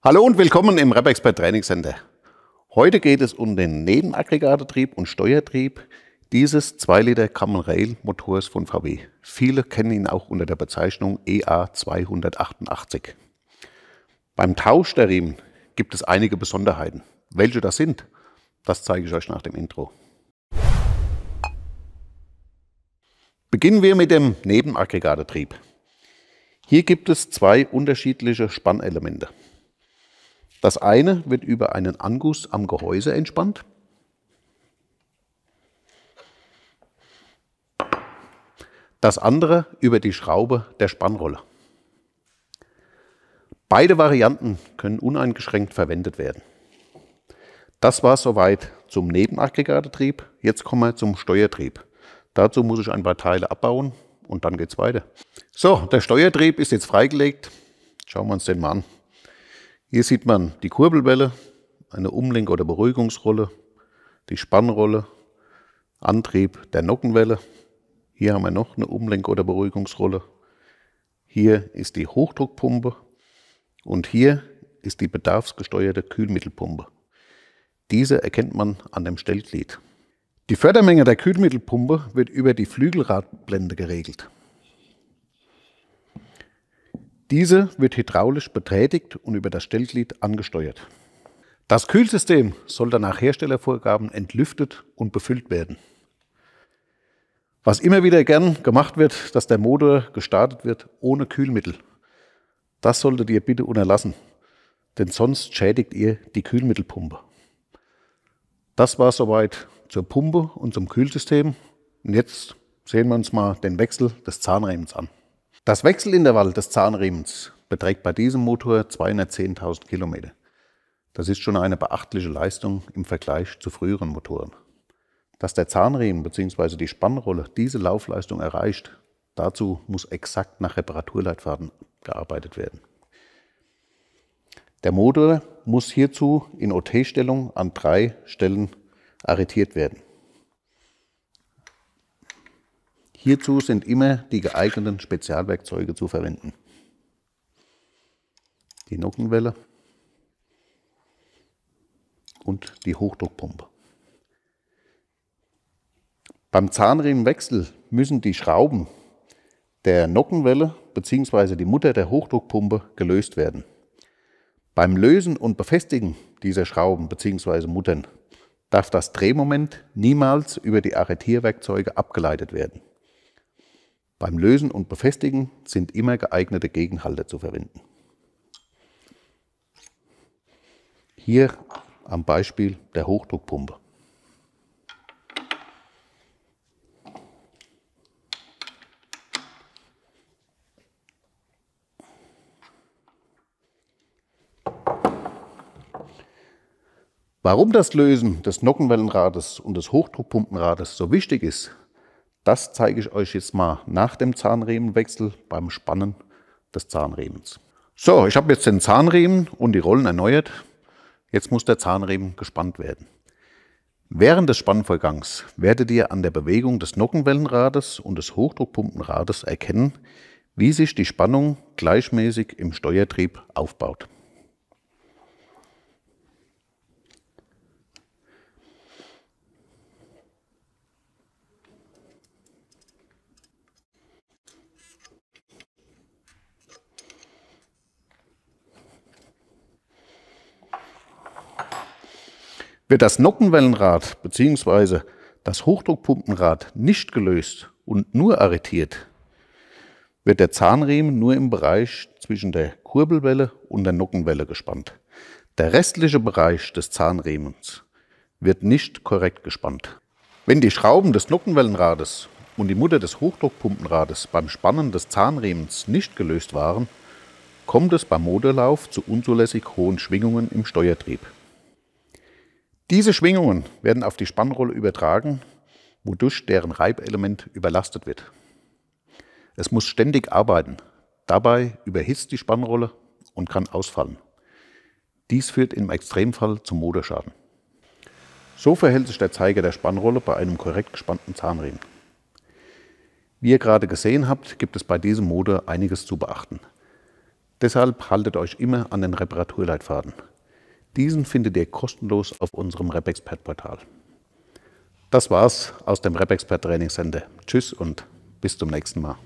Hallo und willkommen im RepExpert Training Center. Heute geht es um den Nebenaggregatetrieb und Steuertrieb dieses 2 Liter Common Rail Motors von VW. Viele kennen ihn auch unter der Bezeichnung EA 288. Beim Tausch der Riemen gibt es einige Besonderheiten. Welche das sind, das zeige ich euch nach dem Intro. Beginnen wir mit dem Nebenaggregatetrieb. Hier gibt es zwei unterschiedliche Spannelemente. Das eine wird über einen Anguss am Gehäuse entspannt. Das andere über die Schraube der Spannrolle. Beide Varianten können uneingeschränkt verwendet werden. Das war soweit zum Nebenaggregatetrieb. Jetzt kommen wir zum Steuertrieb. Dazu muss ich ein paar Teile abbauen und dann geht es weiter. So, der Steuertrieb ist jetzt freigelegt. Schauen wir uns den mal an. Hier sieht man die Kurbelwelle, eine Umlenk- oder Beruhigungsrolle, die Spannrolle, Antrieb der Nockenwelle. Hier haben wir noch eine Umlenk- oder Beruhigungsrolle. Hier ist die Hochdruckpumpe und hier ist die bedarfsgesteuerte Kühlmittelpumpe. Diese erkennt man an dem Stellglied. Die Fördermenge der Kühlmittelpumpe wird über die Flügelradblende geregelt. Diese wird hydraulisch betätigt und über das Stellglied angesteuert. Das Kühlsystem soll dann nach Herstellervorgaben entlüftet und befüllt werden. Was immer wieder gern gemacht wird, dass der Motor gestartet wird ohne Kühlmittel. Das solltet ihr bitte unterlassen, denn sonst schädigt ihr die Kühlmittelpumpe. Das war soweit zur Pumpe und zum Kühlsystem. Und jetzt sehen wir uns mal den Wechsel des Zahnriemens an. Das Wechselintervall des Zahnriemens beträgt bei diesem Motor 210.000 Kilometer. Das ist schon eine beachtliche Leistung im Vergleich zu früheren Motoren. Dass der Zahnriemen bzw. die Spannrolle diese Laufleistung erreicht, dazu muss exakt nach Reparaturleitfaden gearbeitet werden. Der Motor muss hierzu in OT-Stellung an drei Stellen arretiert werden. Hierzu sind immer die geeigneten Spezialwerkzeuge zu verwenden. Die Nockenwelle und die Hochdruckpumpe. Beim Zahnriemenwechsel müssen die Schrauben der Nockenwelle bzw. die Mutter der Hochdruckpumpe gelöst werden. Beim Lösen und Befestigen dieser Schrauben bzw. Muttern darf das Drehmoment niemals über die Arretierwerkzeuge abgeleitet werden. Beim Lösen und Befestigen sind immer geeignete Gegenhalter zu verwenden. Hier am Beispiel der Hochdruckpumpe. Warum das Lösen des Nockenwellenrades und des Hochdruckpumpenrades so wichtig ist, das zeige ich euch jetzt mal nach dem Zahnriemenwechsel beim Spannen des Zahnriemens. So, ich habe jetzt den Zahnriemen und die Rollen erneuert. Jetzt muss der Zahnriemen gespannt werden. Während des Spannvorgangs werdet ihr an der Bewegung des Nockenwellenrades und des Hochdruckpumpenrades erkennen, wie sich die Spannung gleichmäßig im Steuertrieb aufbaut. Wird das Nockenwellenrad bzw. das Hochdruckpumpenrad nicht gelöst und nur arretiert, wird der Zahnriemen nur im Bereich zwischen der Kurbelwelle und der Nockenwelle gespannt. Der restliche Bereich des Zahnriemens wird nicht korrekt gespannt. Wenn die Schrauben des Nockenwellenrades und die Mutter des Hochdruckpumpenrades beim Spannen des Zahnriemens nicht gelöst waren, kommt es beim Motorlauf zu unzulässig hohen Schwingungen im Steuertrieb. Diese Schwingungen werden auf die Spannrolle übertragen, wodurch deren Reibelement überlastet wird. Es muss ständig arbeiten. Dabei überhitzt die Spannrolle und kann ausfallen. Dies führt im Extremfall zum Motorschaden. So verhält sich der Zeiger der Spannrolle bei einem korrekt gespannten Zahnriemen. Wie ihr gerade gesehen habt, gibt es bei diesem Motor einiges zu beachten. Deshalb haltet euch immer an den Reparaturleitfaden. Diesen findet ihr kostenlos auf unserem RepExpert-Portal. Das war's aus dem RepExpert Training Center. Tschüss und bis zum nächsten Mal.